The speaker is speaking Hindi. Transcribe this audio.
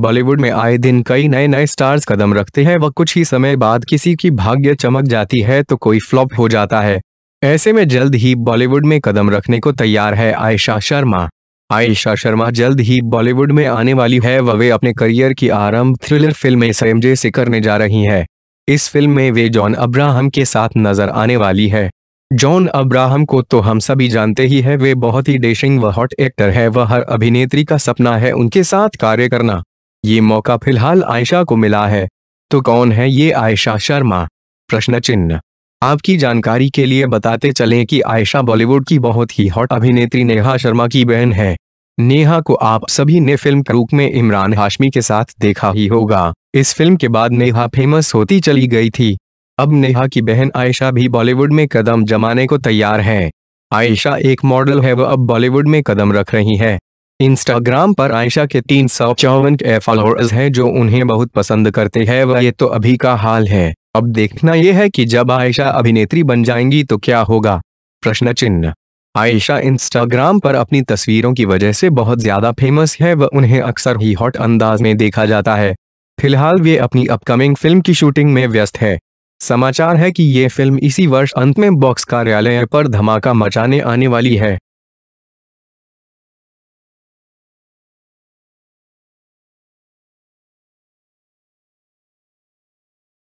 बॉलीवुड में आए दिन कई नए नए स्टार्स कदम रखते हैं व कुछ ही समय बाद किसी की भाग्य चमक जाती है तो कोई फ्लॉप हो जाता है ऐसे में जल्द ही बॉलीवुड में कदम रखने को तैयार है आयशा शर्मा आयशा शर्मा जल्द ही बॉलीवुड में आने वाली है व वे अपने करियर की आरंभ थ्रिलर फिल्म एसएमजे से करने जा रही हैं। इस फिल्म में वे जॉन अब्राहम के साथ नजर आने वाली है जॉन अब्राहम को तो हम सभी जानते ही है वे बहुत ही डेशिंग व हॉट एक्टर है वह हर अभिनेत्री का सपना है उनके साथ कार्य करना ये मौका फिलहाल आयशा को मिला है तो कौन है ये आयशा शर्मा प्रश्न चिन्ह आपकी जानकारी के लिए बताते चलें कि आयशा बॉलीवुड की बहुत ही हॉट अभिनेत्री नेहा शर्मा की बहन है नेहा को आप सभी ने फिल्म रूप में इमरान हाशमी के साथ देखा ही होगा इस फिल्म के बाद नेहा फेमस होती चली गई थी अब नेहा की बहन आयशा भी बॉलीवुड में कदम जमाने को तैयार है आयशा एक मॉडल है वह अब बॉलीवुड में कदम रख रही है इंस्टाग्राम पर आयशा के तीन सौ चौवन फॉलोअर्स हैं जो उन्हें बहुत पसंद करते हैं वह ये तो अभी का हाल है अब देखना यह है कि जब आयशा अभिनेत्री बन जाएंगी तो क्या होगा प्रश्न चिन्ह आयशा इंस्टाग्राम पर अपनी तस्वीरों की वजह से बहुत ज्यादा फेमस है व उन्हें अक्सर ही हॉट अंदाज में देखा जाता है फिलहाल वे अपनी अपकमिंग फिल्म की शूटिंग में व्यस्त है समाचार है कि ये फिल्म इसी वर्ष अंत में बॉक्स कार्यालय पर धमाका मचाने आने वाली है